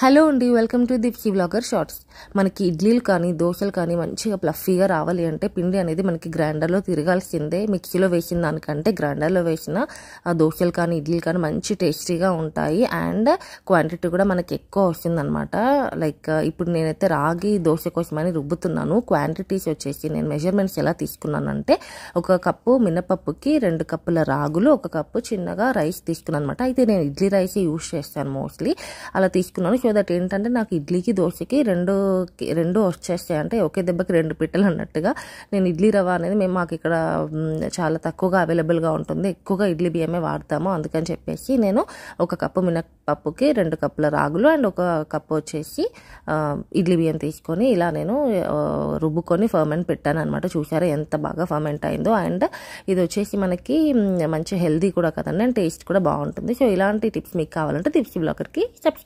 hello అండి welcome to దీప్కి blogger shorts మనకి ఇడ్లీలు కానీ దోశలు కానీ మంచిగా ప్లఫీగా రావాలి అంటే పిండి అనేది మనకి గ్రైండర్లో తిరగాల్సిందే మిక్సీలో వేసిన దానికంటే గ్రైండర్లో వేసిన ఆ దోశలు కానీ ఇడ్లీలు కానీ మంచి టేస్టీగా ఉంటాయి అండ్ క్వాంటిటీ కూడా మనకి ఎక్కువ వస్తుందన్నమాట లైక్ ఇప్పుడు నేనైతే రాగి దోశ కోసమని రుబ్బుతున్నాను క్వాంటిటీస్ వచ్చేసి నేను మెజర్మెంట్స్ ఎలా తీసుకున్నానంటే ఒక కప్పు మినపప్పుకి రెండు కప్పుల రాగులు ఒక కప్పు చిన్నగా రైస్ తీసుకున్నాను అనమాట అయితే నేను ఇడ్లీ రైస్ యూస్ చేస్తాను మోస్ట్లీ అలా తీసుకున్నాను దట్ ఏంటంటే నాకు ఇడ్లీకి దోశకి రెండు రెండు వచ్చేస్తాయి అంటే ఒకే దెబ్బకి రెండు పిట్టలు అన్నట్టుగా నేను ఇడ్లీ రవ్వ అనేది మేము మాకు ఇక్కడ చాలా తక్కువగా అవైలబుల్గా ఉంటుంది ఎక్కువగా ఇడ్లీ బియ్యమే వాడతాము అందుకని చెప్పేసి నేను ఒక కప్పు మినపప్పుకి రెండు కప్పుల రాగులు అండ్ ఒక కప్పు వచ్చేసి ఇడ్లీ బియ్యం తీసుకొని ఇలా నేను రుబ్బుకొని ఫర్మెంట్ పెట్టాను అనమాట చూసారా ఎంత బాగా ఫర్మెంట్ అయిందో అండ్ ఇది వచ్చేసి మనకి మంచి హెల్దీ కూడా కదండి అండ్ టేస్ట్ కూడా బాగుంటుంది సో ఇలాంటి టిప్స్ మీకు కావాలంటే టిప్స్ బ్లాగర్కి సబ్స్క్రైబ్